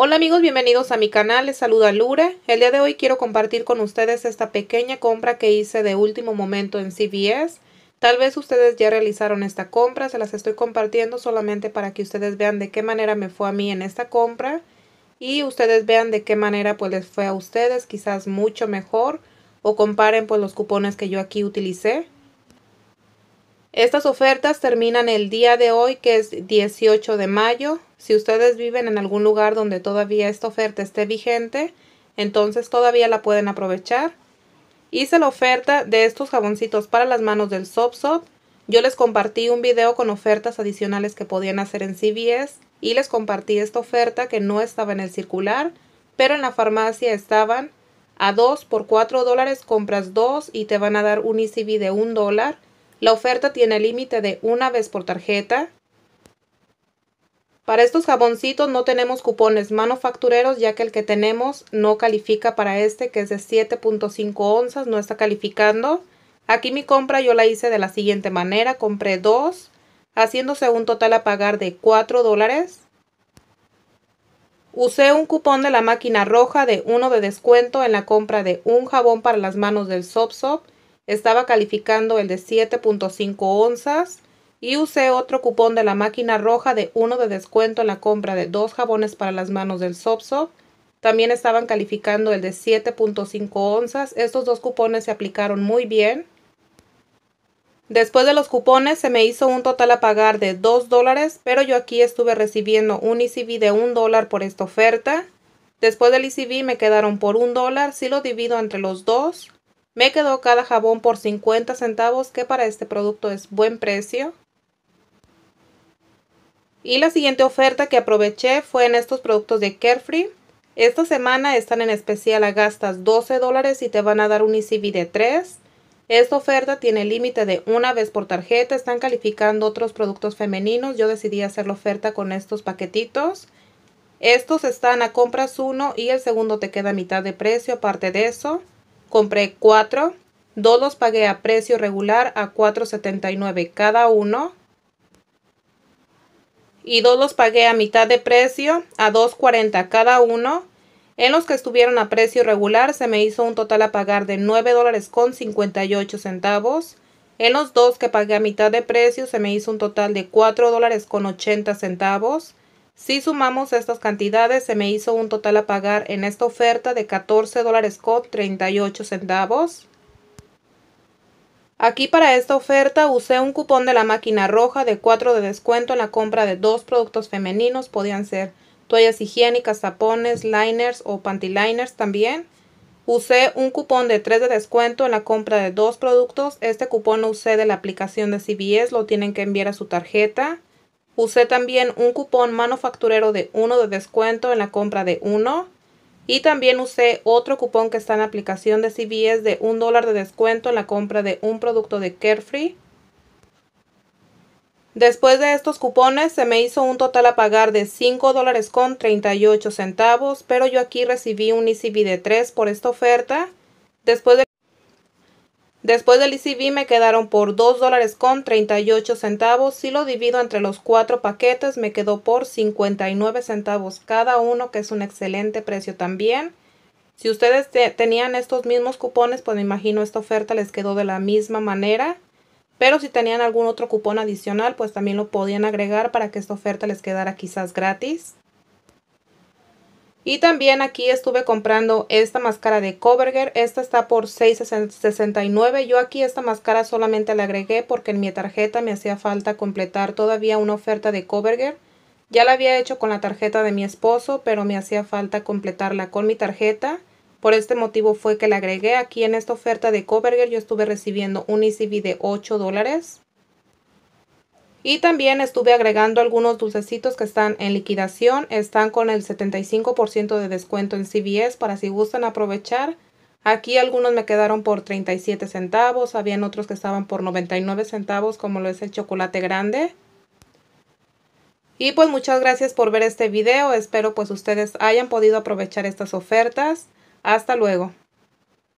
Hola amigos, bienvenidos a mi canal, les saluda Lure El día de hoy quiero compartir con ustedes esta pequeña compra que hice de último momento en CVS. Tal vez ustedes ya realizaron esta compra, se las estoy compartiendo solamente para que ustedes vean de qué manera me fue a mí en esta compra y ustedes vean de qué manera pues les fue a ustedes, quizás mucho mejor o comparen pues los cupones que yo aquí utilicé. Estas ofertas terminan el día de hoy, que es 18 de mayo. Si ustedes viven en algún lugar donde todavía esta oferta esté vigente, entonces todavía la pueden aprovechar. Hice la oferta de estos jaboncitos para las manos del Soap Yo les compartí un video con ofertas adicionales que podían hacer en CVS y les compartí esta oferta que no estaba en el circular, pero en la farmacia estaban a 2 por 4 dólares compras 2 y te van a dar un ECB de 1 dólar. La oferta tiene límite de una vez por tarjeta. Para estos jaboncitos no tenemos cupones manufactureros ya que el que tenemos no califica para este que es de 7.5 onzas, no está calificando. Aquí mi compra yo la hice de la siguiente manera, compré dos, haciéndose un total a pagar de 4 dólares. Usé un cupón de la máquina roja de uno de descuento en la compra de un jabón para las manos del SopSop estaba calificando el de 7.5 onzas y usé otro cupón de la máquina roja de uno de descuento en la compra de dos jabones para las manos del Sopsop. También estaban calificando el de 7.5 onzas. Estos dos cupones se aplicaron muy bien. Después de los cupones se me hizo un total a pagar de 2 dólares, pero yo aquí estuve recibiendo un ECB de 1 dólar por esta oferta. Después del ECB me quedaron por 1 dólar, si lo divido entre los dos, me quedó cada jabón por 50 centavos, que para este producto es buen precio. Y la siguiente oferta que aproveché fue en estos productos de Carefree. Esta semana están en especial a gastas 12 dólares y te van a dar un ECB de 3. Esta oferta tiene límite de una vez por tarjeta. Están calificando otros productos femeninos. Yo decidí hacer la oferta con estos paquetitos. Estos están a compras uno y el segundo te queda a mitad de precio aparte de eso. Compré cuatro. Dos los pagué a precio regular a $4.79 cada uno. Y dos los pagué a mitad de precio a $2.40 cada uno. En los que estuvieron a precio regular se me hizo un total a pagar de $9.58. En los dos que pagué a mitad de precio se me hizo un total de $4.80. Si sumamos estas cantidades, se me hizo un total a pagar en esta oferta de 14 dólares con 38 centavos. Aquí para esta oferta usé un cupón de la máquina roja de 4 de descuento en la compra de dos productos femeninos. Podían ser toallas higiénicas, tapones, liners o panty liners también. Usé un cupón de 3 de descuento en la compra de dos productos. Este cupón lo usé de la aplicación de CBS, lo tienen que enviar a su tarjeta. Usé también un cupón manufacturero de 1 de descuento en la compra de 1. Y también usé otro cupón que está en la aplicación de CVS de 1 dólar de descuento en la compra de un producto de Carefree. Después de estos cupones se me hizo un total a pagar de 5 dólares con 38 centavos, pero yo aquí recibí un ECB de 3 por esta oferta. Después de Después del ECB me quedaron por 2 dólares con 38 centavos. Si lo divido entre los cuatro paquetes me quedó por 59 centavos cada uno, que es un excelente precio también. Si ustedes tenían estos mismos cupones, pues me imagino esta oferta les quedó de la misma manera. Pero si tenían algún otro cupón adicional, pues también lo podían agregar para que esta oferta les quedara quizás gratis. Y también aquí estuve comprando esta máscara de Coverger. Esta está por $6.69. Yo aquí esta máscara solamente la agregué porque en mi tarjeta me hacía falta completar todavía una oferta de Coverger. Ya la había hecho con la tarjeta de mi esposo, pero me hacía falta completarla con mi tarjeta. Por este motivo fue que la agregué aquí en esta oferta de Coverger. Yo estuve recibiendo un ECB de 8 dólares. Y también estuve agregando algunos dulcecitos que están en liquidación. Están con el 75% de descuento en CVS para si gustan aprovechar. Aquí algunos me quedaron por 37 centavos. Habían otros que estaban por 99 centavos como lo es el chocolate grande. Y pues muchas gracias por ver este video. Espero pues ustedes hayan podido aprovechar estas ofertas. Hasta luego.